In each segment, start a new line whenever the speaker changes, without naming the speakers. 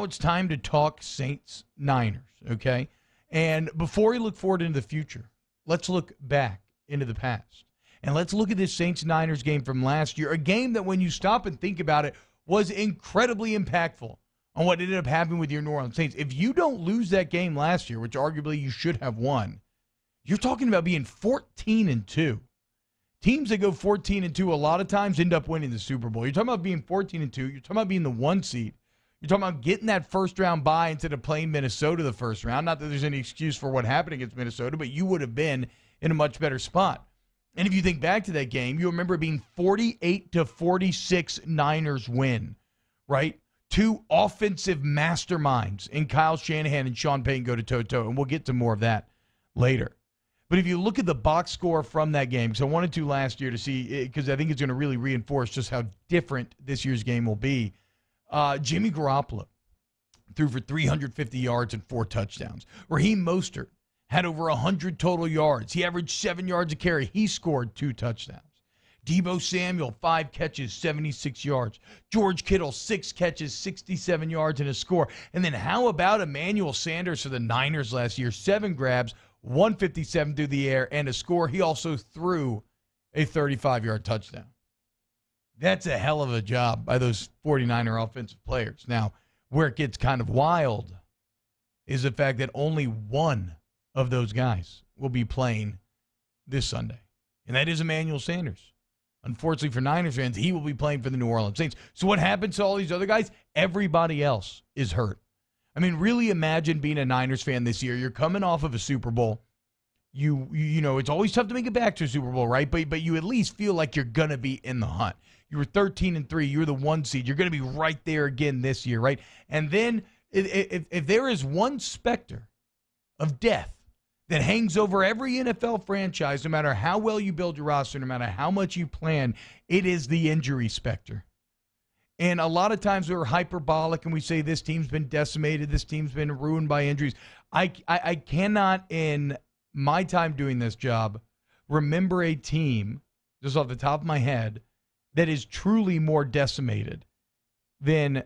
now it's time to talk Saints Niners, okay? And before we look forward into the future, let's look back into the past. And let's look at this Saints Niners game from last year, a game that when you stop and think about it was incredibly impactful on what ended up happening with your New Orleans Saints. If you don't lose that game last year, which arguably you should have won, you're talking about being 14 and 2. Teams that go 14 and 2 a lot of times end up winning the Super Bowl. You're talking about being 14 and 2, you're talking about being the 1 seed. You're talking about getting that first round bye instead of playing Minnesota the first round. Not that there's any excuse for what happened against Minnesota, but you would have been in a much better spot. And if you think back to that game, you remember being 48 to 46 Niners win, right? Two offensive masterminds in Kyle Shanahan and Sean Payton go to toe toe, and we'll get to more of that later. But if you look at the box score from that game, because I wanted to last year to see, because eh, I think it's going to really reinforce just how different this year's game will be. Uh, Jimmy Garoppolo threw for 350 yards and four touchdowns. Raheem Mostert had over 100 total yards. He averaged seven yards a carry. He scored two touchdowns. Debo Samuel, five catches, 76 yards. George Kittle, six catches, 67 yards, and a score. And then how about Emmanuel Sanders for the Niners last year? Seven grabs, 157 through the air, and a score. He also threw a 35 yard touchdown. That's a hell of a job by those 49er offensive players. Now, where it gets kind of wild is the fact that only one of those guys will be playing this Sunday, and that is Emmanuel Sanders. Unfortunately for Niners fans, he will be playing for the New Orleans Saints. So, what happens to all these other guys? Everybody else is hurt. I mean, really imagine being a Niners fan this year. You're coming off of a Super Bowl you you know it's always tough to make it back to a Super Bowl, right? But but you at least feel like you're gonna be in the hunt. You were 13 and three. You're the one seed. You're gonna be right there again this year, right? And then if if there is one specter of death that hangs over every NFL franchise, no matter how well you build your roster, no matter how much you plan, it is the injury specter. And a lot of times we're hyperbolic and we say this team's been decimated, this team's been ruined by injuries. I, I, I cannot, in my time doing this job remember a team just off the top of my head that is truly more decimated than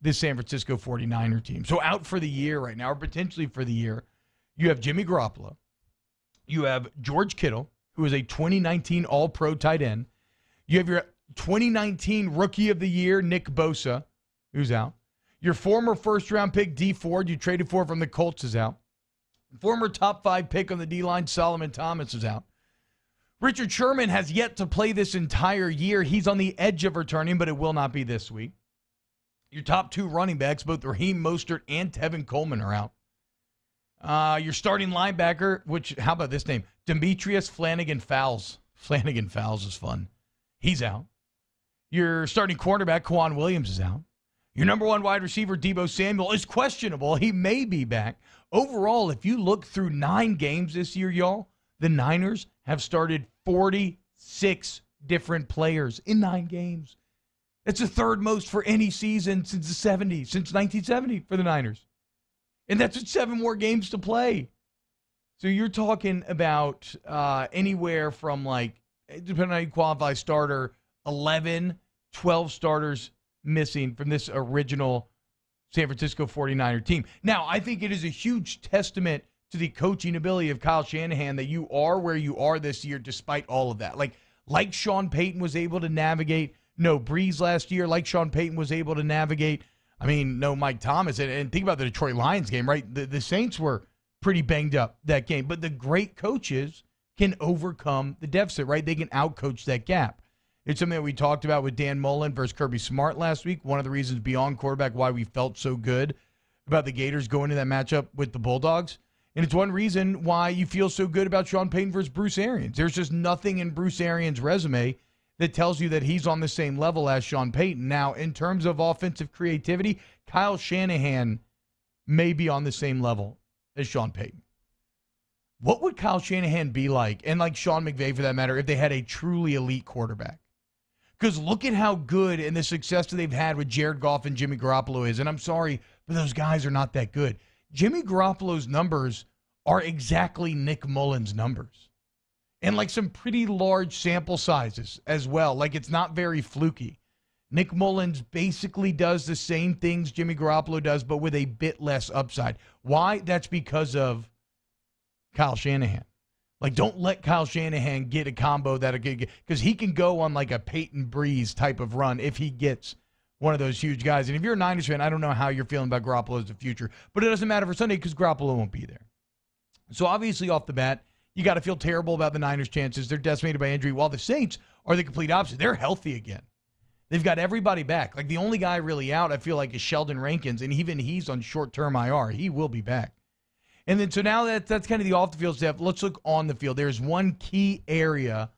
the San Francisco 49er team. So out for the year right now, or potentially for the year, you have Jimmy Garoppolo. You have George Kittle, who is a 2019 All Pro tight end. You have your 2019 Rookie of the Year, Nick Bosa, who's out. Your former first round pick, D Ford, you traded for from the Colts, is out. Former top five pick on the D line, Solomon Thomas, is out. Richard Sherman has yet to play this entire year. He's on the edge of returning, but it will not be this week. Your top two running backs, both Raheem Mostert and Tevin Coleman, are out. Uh, your starting linebacker, which, how about this name? Demetrius Flanagan Fowles. Flanagan Fowles is fun. He's out. Your starting quarterback, Quan Williams, is out. Your number one wide receiver, Debo Samuel, is questionable. He may be back. Overall, if you look through nine games this year, y'all, the Niners have started 46 different players in nine games. That's the third most for any season since the 70s, since 1970 for the Niners. And that's with seven more games to play. So you're talking about uh, anywhere from like, depending on how you qualify, starter 11, 12 starters missing from this original San Francisco 49er team. Now, I think it is a huge testament to the coaching ability of Kyle Shanahan that you are where you are this year despite all of that. Like like Sean Payton was able to navigate no Breeze last year, like Sean Payton was able to navigate. I mean, no Mike Thomas. And, and think about the Detroit Lions game, right? The, the Saints were pretty banged up that game, but the great coaches can overcome the deficit, right? They can outcoach that gap. It's something that we talked about with Dan Mullen versus Kirby Smart last week. One of the reasons beyond quarterback why we felt so good about the Gators going to that matchup with the Bulldogs. And it's one reason why you feel so good about Sean Payton versus Bruce Arians. There's just nothing in Bruce Arians' resume that tells you that he's on the same level as Sean Payton. Now, in terms of offensive creativity, Kyle Shanahan may be on the same level as Sean Payton. What would Kyle Shanahan be like, and like Sean McVay for that matter, if they had a truly elite quarterback? Because look at how good and the success that they've had with Jared Goff and Jimmy Garoppolo is. And I'm sorry, but those guys are not that good. Jimmy Garoppolo's numbers are exactly Nick Mullins' numbers. And like some pretty large sample sizes as well. Like it's not very fluky. Nick Mullins basically does the same things Jimmy Garoppolo does, but with a bit less upside. Why? That's because of Kyle Shanahan. Like, don't let Kyle Shanahan get a combo that because he can go on like a Peyton Breeze type of run if he gets one of those huge guys. And if you're a Niners fan, I don't know how you're feeling about Garoppolo as the future, but it doesn't matter for Sunday because Garoppolo won't be there. So obviously, off the bat, you got to feel terrible about the Niners' chances. They're decimated by injury, while the Saints are the complete opposite. They're healthy again. They've got everybody back. Like the only guy really out, I feel like, is Sheldon Rankins, and even he's on short term IR. He will be back. And then so now that that's kind of the off the field stuff. Let's look on the field. There's one key area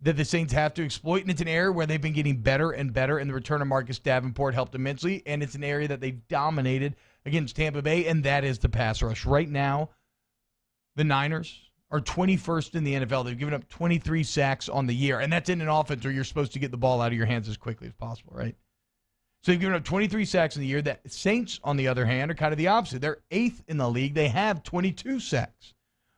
that the Saints have to exploit, and it's an area where they've been getting better and better. And the return of Marcus Davenport helped immensely, and it's an area that they dominated against Tampa Bay, and that is the pass rush. Right now, the Niners are 21st in the NFL. They've given up 23 sacks on the year, and that's in an offense where you're supposed to get the ball out of your hands as quickly as possible, right? So they've given up 23 sacks in the year. That Saints, on the other hand, are kind of the opposite. They're eighth in the league. They have 22 sacks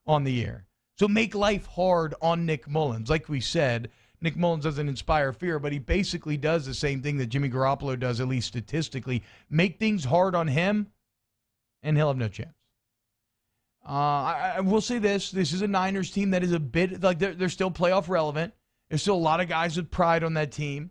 on the year. So make life hard on Nick Mullins. Like we said, Nick Mullins doesn't inspire fear, but he basically does the same thing that Jimmy Garoppolo does, at least statistically. Make things hard on him, and he'll have no chance. Uh, I, I, will say this: this is a Niners team that is a bit like they're, they're still playoff relevant. There's still a lot of guys with pride on that team.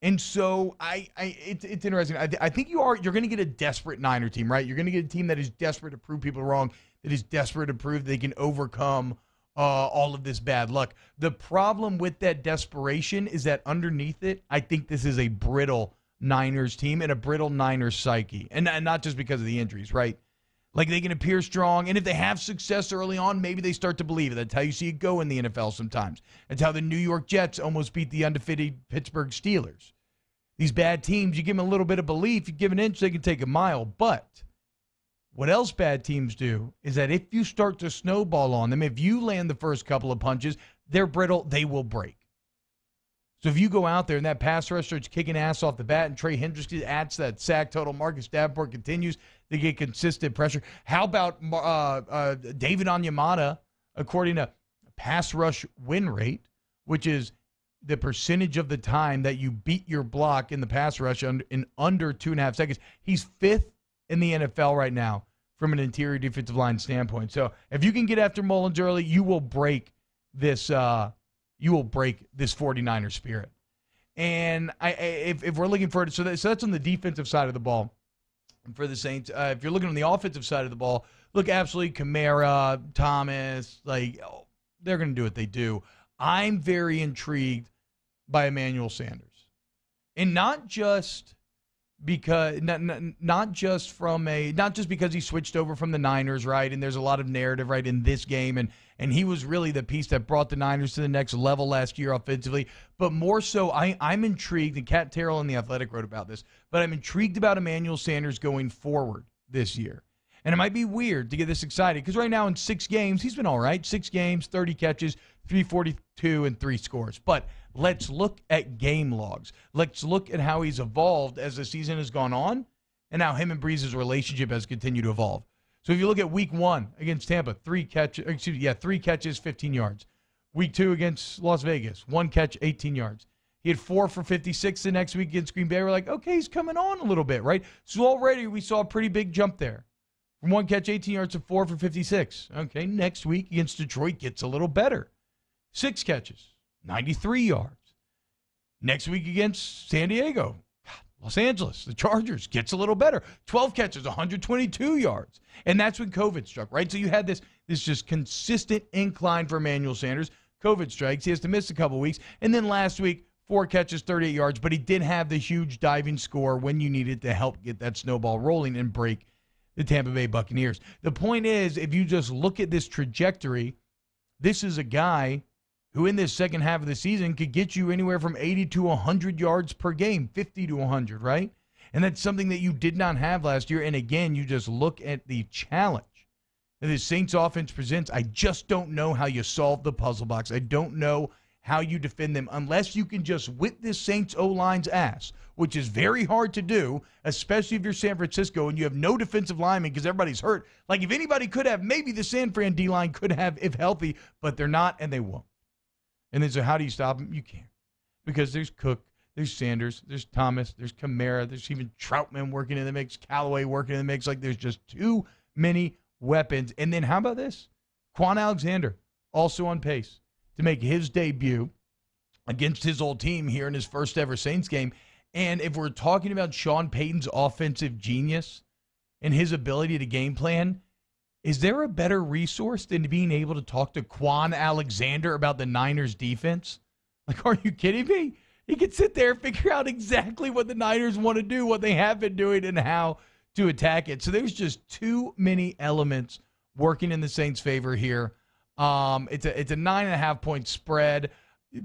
And so I, I it's, it's interesting. I, I think you are you're going to get a desperate Niner team, right? You're going to get a team that is desperate to prove people wrong, that is desperate to prove they can overcome uh, all of this bad luck. The problem with that desperation is that underneath it, I think this is a brittle Niners team and a brittle Niners psyche, and, and not just because of the injuries, right? Like they can appear strong. And if they have success early on, maybe they start to believe it. That's how you see it go in the NFL sometimes. That's how the New York Jets almost beat the undefeated Pittsburgh Steelers. These bad teams, you give them a little bit of belief, you give an inch, they can take a mile. But what else bad teams do is that if you start to snowball on them, if you land the first couple of punches, they're brittle, they will break. So if you go out there and that pass rusher is kicking ass off the bat and Trey Hendricks adds that sack total, Marcus Davenport continues to get consistent pressure. How about uh, uh, David Onyemata, according to pass rush win rate, which is the percentage of the time that you beat your block in the pass rush in under two and a half seconds. He's fifth in the NFL right now from an interior defensive line standpoint. So if you can get after Mullins early, you will break this uh, you will break this 49er spirit. And I, if, if we're looking for it, so, that, so that's on the defensive side of the ball for the Saints. Uh, if you're looking on the offensive side of the ball, look, absolutely, Kamara, Thomas, like oh, they're going to do what they do. I'm very intrigued by Emmanuel Sanders, and not just because not, not just from a not just because he switched over from the Niners, right? And there's a lot of narrative right in this game and and he was really the piece that brought the Niners to the next level last year offensively, but more so I I'm intrigued and Cat Terrell in the Athletic wrote about this, but I'm intrigued about Emmanuel Sanders going forward this year. And it might be weird to get this excited because right now in six games, he's been all right. Six games, 30 catches, 342, and three scores. But let's look at game logs. Let's look at how he's evolved as the season has gone on and how him and Breeze's relationship has continued to evolve. So if you look at week one against Tampa, three catches, uh, excuse me, yeah, three catches, 15 yards. Week two against Las Vegas, one catch, 18 yards. He had four for 56 the next week against Green Bay. We're like, okay, he's coming on a little bit, right? So already we saw a pretty big jump there. From one catch, 18 yards to four for 56. Okay, next week against Detroit gets a little better. Six catches, 93 yards. Next week against San Diego, Los Angeles, the Chargers gets a little better. 12 catches, 122 yards. And that's when COVID struck, right? So you had this this just consistent incline for Emmanuel Sanders. COVID strikes. He has to miss a couple weeks. And then last week, four catches, 38 yards, but he did have the huge diving score when you needed to help get that snowball rolling and break the Tampa Bay Buccaneers. The point is, if you just look at this trajectory, this is a guy who, in this second half of the season, could get you anywhere from 80 to 100 yards per game, 50 to 100, right? And that's something that you did not have last year. And again, you just look at the challenge that the Saints offense presents. I just don't know how you solve the puzzle box. I don't know how you defend them unless you can just whip this Saints O line's ass, which is very hard to do, especially if you're San Francisco and you have no defensive linemen because everybody's hurt. Like if anybody could have, maybe the San Fran D line could have if healthy, but they're not and they won't. And then so how do you stop them? You can't because there's Cook, there's Sanders, there's Thomas, there's Kamara, there's even Troutman working in the mix, Callaway working in the mix. Like there's just too many weapons. And then how about this? Quan Alexander also on pace to make his debut against his old team here in his first ever Saints game. And if we're talking about Sean Payton's offensive genius and his ability to game plan, is there a better resource than being able to talk to Quan Alexander about the Niners defense? Like, are you kidding me? He could sit there and figure out exactly what the Niners want to do, what they have been doing, and how to attack it. So there's just too many elements working in the Saints' favor here um, it's a it's a nine and a half point spread.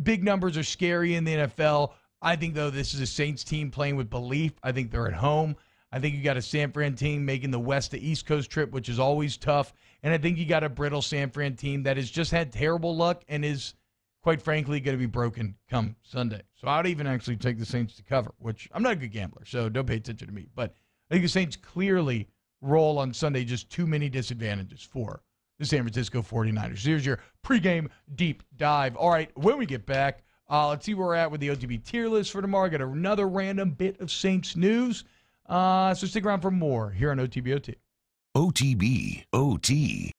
Big numbers are scary in the NFL. I think though this is a Saints team playing with belief. I think they're at home. I think you got a San Fran team making the West to East Coast trip, which is always tough. And I think you got a brittle San Fran team that has just had terrible luck and is, quite frankly, going to be broken come Sunday. So I'd even actually take the Saints to cover, which I'm not a good gambler, so don't pay attention to me. But I think the Saints clearly roll on Sunday just too many disadvantages for the San Francisco 49ers. Here's your pregame deep dive. All right, when we get back, uh, let's see where we're at with the OTB tier list for tomorrow. Got another random bit of Saints news. Uh, so stick around for more here on OTBOT. OTBOT. OTB OT.